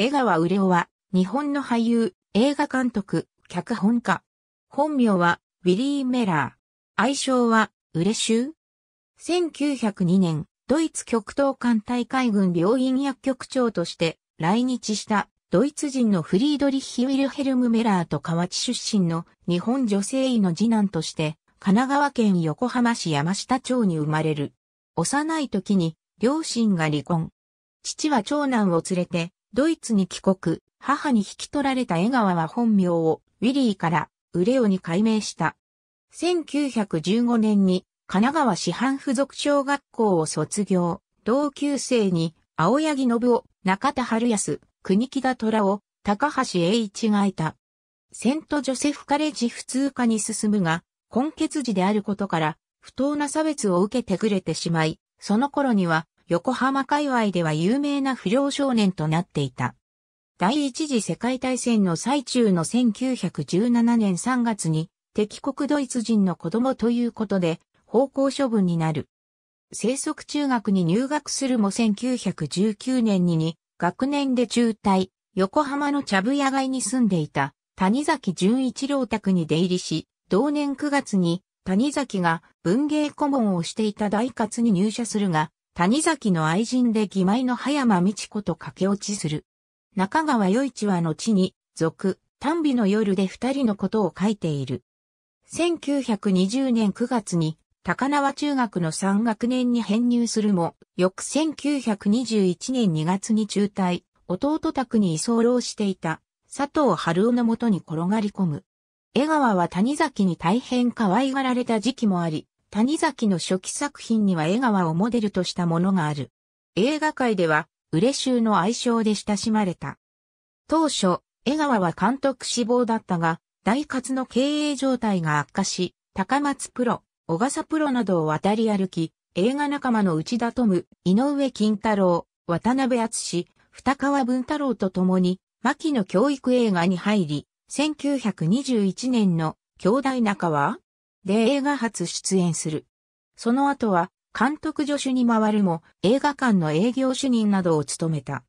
江川れ夫は、日本の俳優、映画監督、脚本家。本名は、ウィリー・メラー。愛称は、ウれシュー。1902年、ドイツ極東艦隊海軍病院薬局長として来日したドイツ人のフリードリッヒ・ウィルヘルム・メラーと河内出身の日本女性医の次男として神奈川県横浜市山下町に生まれる。幼い時に両親が離婚。父は長男を連れてドイツに帰国、母に引き取られた江川は本名をウィリーからウレオに改名した。1915年に神奈川市販附属小学校を卒業、同級生に青柳信夫、中田春康、国木田虎を高橋栄一がいた。セントジョセフカレッジ普通科に進むが、根血児であることから、不当な差別を受けてくれてしまい、その頃には横浜界隈では有名な不良少年となっていた。第一次世界大戦の最中の1917年3月に敵国ドイツ人の子供ということで方向処分になる。生息中学に入学するも1919年に学年で中退、横浜の茶部屋街に住んでいた谷崎潤一郎宅に出入りし、同年9月に谷崎が文芸顧問をしていた大活に入社するが、谷崎の愛人で義妹の葉山美智子と駆け落ちする。中川与一は後に、俗、丹美の夜で二人のことを書いている。1920年9月に、高輪中学の3学年に編入するも、翌1921年2月に中退、弟宅に居候していた、佐藤春夫のもとに転がり込む。江川は谷崎に大変可愛がられた時期もあり、谷崎の初期作品には江川をモデルとしたものがある。映画界では、嬉うの愛称で親しまれた。当初、江川は監督志望だったが、大活の経営状態が悪化し、高松プロ、小笠プロなどを渡り歩き、映画仲間の内田富、井上金太郎、渡辺厚二川文太郎と共に、牧野教育映画に入り、1921年の兄弟仲はで映画初出演する。その後は監督助手に回るも映画館の営業主任などを務めた。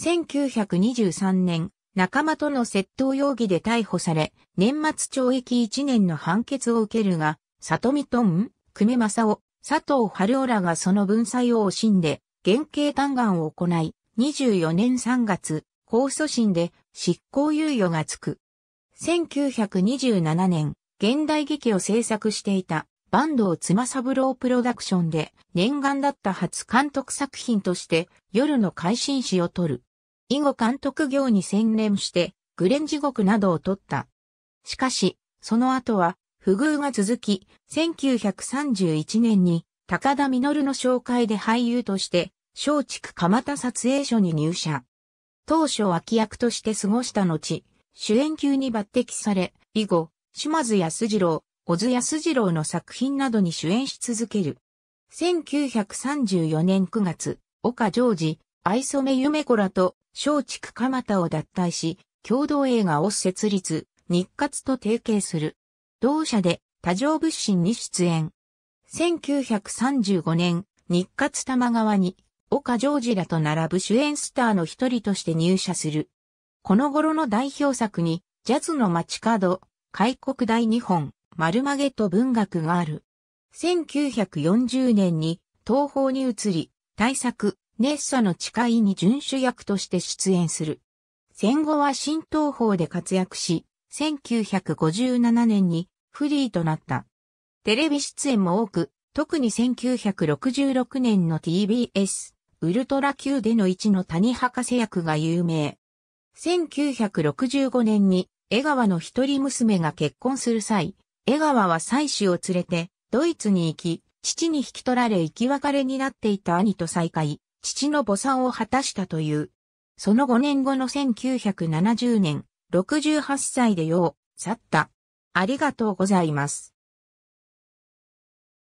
1923年、仲間との窃盗容疑で逮捕され、年末懲役1年の判決を受けるが、里見トン、久米正夫、佐藤春夫らがその分際を惜しんで、原型嘆願を行い、24年3月、控訴審で執行猶予がつく。1927年、現代劇を制作していた坂東妻三郎プロダクションで念願だった初監督作品として夜の会心誌を撮る。以後監督業に専念してグレン地獄などを撮った。しかし、その後は不遇が続き、1931年に高田実の紹介で俳優として松竹蒲田撮影所に入社。当初脇役として過ごした後、主演級に抜擢され、以後、島津安次郎、小津安次郎の作品などに主演し続ける。1934年9月、岡常治、藍染夢子らと松竹蒲田を脱退し、共同映画を設立、日活と提携する。同社で多情物心に出演。1935年、日活玉川に岡ジョージらと並ぶ主演スターの一人として入社する。この頃の代表作に、ジャズの街角、開国大日本、丸曲げと文学がある。1940年に東方に移り、大作、ネッサの誓いに遵守役として出演する。戦後は新東方で活躍し、1957年にフリーとなった。テレビ出演も多く、特に1966年の TBS、ウルトラ級での一の谷博士役が有名。1965年に江川の一人娘が結婚する際、江川は妻子を連れて、ドイツに行き、父に引き取られ生き別れになっていた兄と再会、父の母んを果たしたという。その5年後の1970年、68歳で世を去った。ありがとうございます。